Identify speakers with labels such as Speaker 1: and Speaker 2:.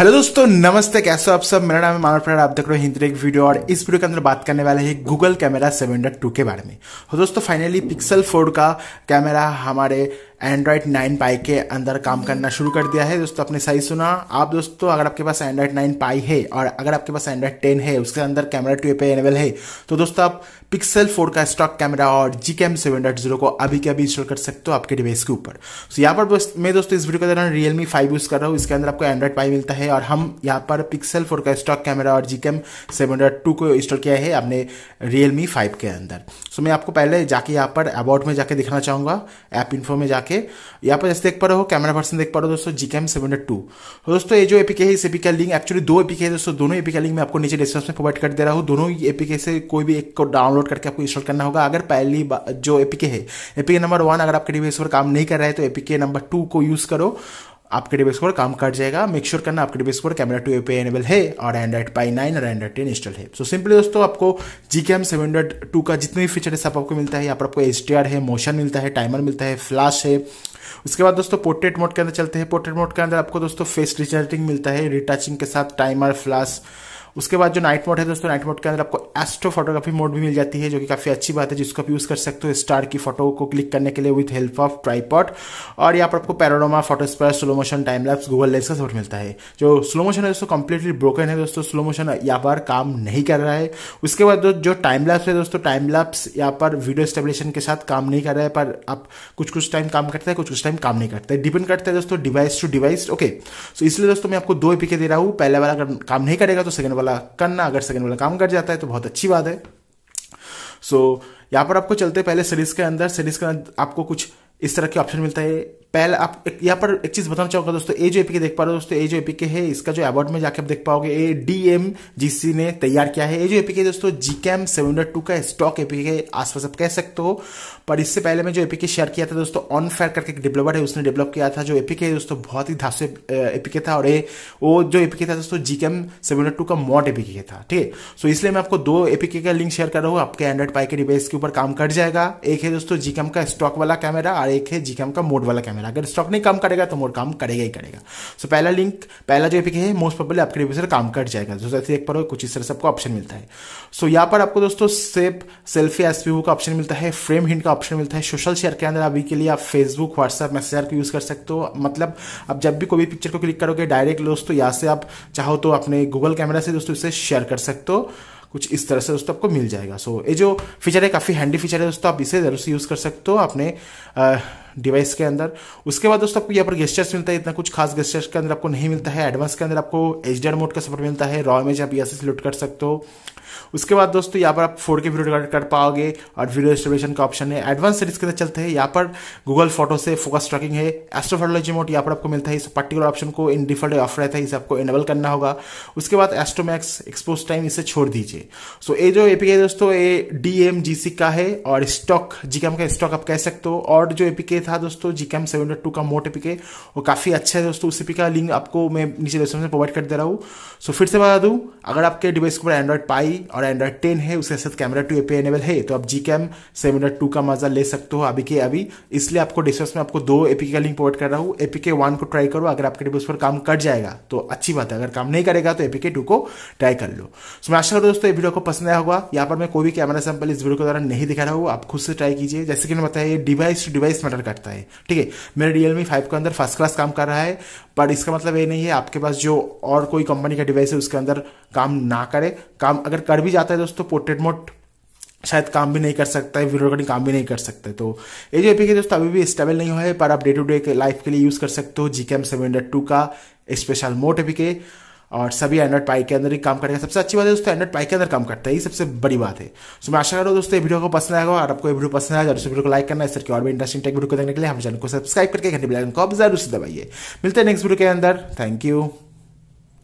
Speaker 1: hello दोस्तों नमस्ते कैसे हो आप सब मेरा नाम है मानव प्रहार आप देख रहे हो हिंदी एक वीडियो और इस वीडियो के अंदर बात करने वाले हैं गूगल कैमरा सेवन टू के बारे में हो तो दोस्तों फाइनली पिक्सल फोर का कैमरा हमारे एंड्रॉयड नाइन पाई के अंदर काम करना शुरू कर दिया है दोस्तों अपने सही सुना आप दोस्तों अगर आपके पास एंड्रॉयड नाइन पाई है और अगर आपके पास एंड्रॉयड टेन है उसके अंदर कैमरा टू पे एनेबल है तो दोस्तों आप पिक्सल फोर का स्टॉक कैमरा और G cam seven dot zero को अभी के अभी इंस्टॉल कर सकते हो आपके डिवाइस के ऊपर सो यहाँ पर दोस्त मैं दोस्तों इस वीडियो के दौरान रियल मी फाइव यूज़ कर रहा हूँ इसके अंदर आपको एंड्रॉइड पाई मिलता है और हम यहाँ पर पिक्सल फोर का स्टॉक कैमरा और जी कैम सेवन टू को इंस्टॉल किया है आपने रियल मी फाइव के अंदर सो मैं आपको पहले जाके यहाँ पर अबाउट में जाके दिखाना चाहूंगा ऐप इन्फो में जाके के यहाँ पर जैसे देख पा रहे हो कैमरा पर्सन देख पा रहे हो दोस्तों जी कैम सेवन टू दोस्तों ये जो एपीके है इस एपी का लिंक एक्चुअली दो एपीके है दोस्तों दोनों एपी का लिंक मैं आपको नीचे डिस्क्रिप्शन में प्रोवाइड कर दे रहा हूँ दोनों ही एपीके से कोई भी एक को डाउनलोड करके आपको इंस्टॉल करना होगा अगर पहली जो एपीके है एपीके नंबर वन अगर आपके डिवाइस पर काम नहीं कर रहा है तो एपीके नंबर टू को यूज़ करो आपके डिवाइस पर काम कर जाएगा मेक श्योर sure करना आपके डिवाइस पर कैमरा टू पे एनेबल है और एंड्रॉइड पाई नाइन और एंड्रॉइड टेन इंस्टॉल है सो so, सिंपली दोस्तों आपको जी K M seven hundred two का जितने भी फीचर है सब आपको मिलता है यहाँ पर आपको एच है मोशन मिलता है टाइमर मिलता है फ्लैश है उसके बाद दोस्तों पोर्ट्रेट मोड के अंदर चलते हैं पोर्ट्रेट मोड के अंदर आपको दोस्तों फेस रिचार्जिंग मिलता है रिटचिंग के साथ टाइमर फ्लैश उसके बाद जो नाइट मोड है दोस्तों नाइट मोड के अंदर आपको एस्ट्रो फोटोग्राफी मोड भी मिल जाती है जो कि काफ़ी अच्छी बात है जिसको आप यूज़ कर सकते हो स्टार की फोटो को क्लिक करने के लिए विथ हेल्प ऑफ ट्राईपॉट और यहाँ पर आपको panorama photosphere slow motion time lapse Google Lens का सपोर्ट मिलता है जो स्लो मोशन है दोस्तों कंप्लीटली ब्रोकन है दोस्तों स्लो मोशन यहाँ पर काम नहीं कर रहा है उसके बाद जो टाइम लैप्स है दोस्तों टाइम लैप्स यहाँ पर वीडियो स्टेबलेशन के साथ काम नहीं कर रहा है पर आप कुछ कुछ टाइम काम करता है कुछ कुछ टाइम काम नहीं करता है डिपेंड करता है दोस्तों device to device okay so इसलिए दोस्तों मैं आपको दो एपीके दे रहा हूँ पहले वाला काम नहीं करेगा तो सेकंड वाला वाला करना अगर सेकंड वाला काम कर जाता है तो बहुत अच्छी बात है सो so, यहाँ पर आपको चलते पहले सीरीज के अंदर सीरीज के अंदर आपको कुछ इस तरह के ऑप्शन मिलता है पहले आप यहाँ पर एक चीज़ बताना चाहूंगा दोस्तों ए जो एपीके देख पा रहे हो दोस्तों ए जो एपीके है इसका जो अवार्ड में जाके आप देख पाओगे ए डी एम जी सी ने तैयार किया है ए जो एपीके दोस्तों G cam seven hundred two का स्टॉक एपीके आसपास आप कह सकते हो पर इससे पहले मैं जो एपीके शेयर किया था दोस्तों ऑन फायर करके एक डेवलपर है उसने डेवलप किया था जो एपीके है दोस्तों बहुत ही धासु एपीके था और ए वो जो एपीके था दोस्तों G cam seven hundred two का मॉड एपीके था ठीक है सो इसलिए मैं आपको दो एपीके का लिंक शेयर कर रहा हूँ आपके एंड्रॉइड पाई के डिवाइस के ऊपर काम कर जाएगा एक है दोस्तों जी का स्टॉक वाला कैमरा और एक है जी का मोड वाला कैमरा मेरा अगर स्टॉक नहीं काम करेगा तो मोर काम करेगा ही करेगा सो so, पहला लिंक पहला जो एपिक है मोस्ट पॉपुलर आपके रिव्यूजर काम कर जाएगा जो जैसे एक पर कुछ इस तरह से आपको ऑप्शन मिलता है सो so, यहाँ पर आपको दोस्तों सेप सेल्फी एस का ऑप्शन मिलता है फ्रेम हिंट का ऑप्शन मिलता है सोशल शेयर के अंदर अभी के लिए आप फेसबुक व्हाट्सएप मैसेजर को यूज़ कर सकते हो मतलब आप जब भी कोई भी पिक्चर को क्लिक करोगे डायरेक्ट दोस्तों यहाँ से आप चाहो तो अपने गूगल कैमरा से दोस्तों इसे शेयर कर सकते हो कुछ इस तरह से दोस्तों आपको मिल जाएगा सो so, ये जो फीचर है काफ़ी हैंडी फीचर है दोस्तों आप इसे जरूर से यूज़ कर सकते हो अपने डिवाइस के अंदर उसके बाद दोस्तों आपको यहाँ पर गेस्टर्स मिलता है इतना कुछ खास गेस्टर्स के अंदर आपको नहीं मिलता है एडवांस के अंदर आपको एच मोड का सपोर्ट मिलता है रॉ इमेज आप यहाँ से सिलेक्ट कर सकते हो उसके बाद दोस्तों यहाँ पर आप फोर के वीडियो रिकॉर्ड कर पाओगे और वीडियो रेस्टोरेशन का ऑप्शन है एडवांस सीरीज के अंदर चलते हैं यहाँ पर गूगल फोटो से फोकस ट्रैकिंग है एस्ट्रोफोटोलॉजी मोड यहाँ पर आपको मिलता है इस पर्टिकुलर ऑप्शन को इन डिफॉल्ट ऑफ रहता है इसे आपको इनेबल करना होगा उसके बाद एस्ट्रोमैक्स एक्सपोज टाइम इसे छोड़ दीजिए लीजिए सो ये जो एपीके है दोस्तों ये डी का है और स्टॉक जीकेम का स्टॉक आप कह सकते हो और जो एपीके था दोस्तों जीकेम सेवन टू का मोट एपीके वो काफ़ी अच्छा है दोस्तों उस एपी का लिंक आपको मैं नीचे डिस्क्रिप्शन में प्रोवाइड कर दे रहा हूँ सो फिर से बता दूँ अगर आपके डिवाइस के ऊपर एंड्रॉइड पाई और एंड्रॉइड टेन है उसके साथ कैमरा टू एपी एनेबल है तो आप जी कैम सेवन टू का मजा ले सकते हो अभी के अभी इसलिए आपको डिस्क्रिप्शन में आपको दो एपीके का लिंक प्रोवाइड कर रहा हूँ एपीके वन को ट्राई करो अगर आपके डिवाइस पर काम कर जाएगा तो अच्छी बात है अगर काम नहीं करेगा तो एपीके टू को ट्राई कर लो सो मैं आशा करूँ दोस्तों है वीडियो को पसंद आया होगा यहाँ पर मैं कोई भी कैमरा सैंपल इस वीडियो के द्वारा नहीं दिखा रहा हूँ आप खुद से ट्राई कीजिए जैसे कि मैंने बताया ये डिवाइस टू डिवाइस मैटर करता है ठीक है मेरे रियलमी फाइव के अंदर फर्स्ट क्लास काम कर रहा है बट इसका मतलब ये नहीं है आपके पास जो और कोई कंपनी का डिवाइस है उसके अंदर काम ना करे काम अगर कर भी जाता है दोस्तों पोर्ट्रेट मोड शायद काम भी नहीं कर सकता है वीडियो रिकॉर्डिंग काम भी नहीं कर सकते तो ये जो एपी के दोस्तों अभी भी स्टेबल नहीं हुआ है पर आप डे टू डे लाइफ के लिए यूज़ कर सकते हो G K M seven hundred two का स्पेशल मोट एपी के और सभी एंड्रॉइड पाई के अंदर ही काम करेगा सबसे अच्छी बात है दोस्तों एंड्रॉइड पाई के अंदर काम करता है ये सबसे बड़ी बात है सो मैं आशा करूँ दोस्तों ये वीडियो को पसंद आएगा और आपको ये वीडियो पसंद आएगा और वीडियो को लाइक करना इस तरह की और भी इंटरेस्टिंग टेक वीडियो को देखने के लिए हम चैनल को सब्सक्राइब करके घंटे बेलाइन को जरूर से दबाइए मिलते हैं नेक्स्ट वीडियो के अंदर थैंक यू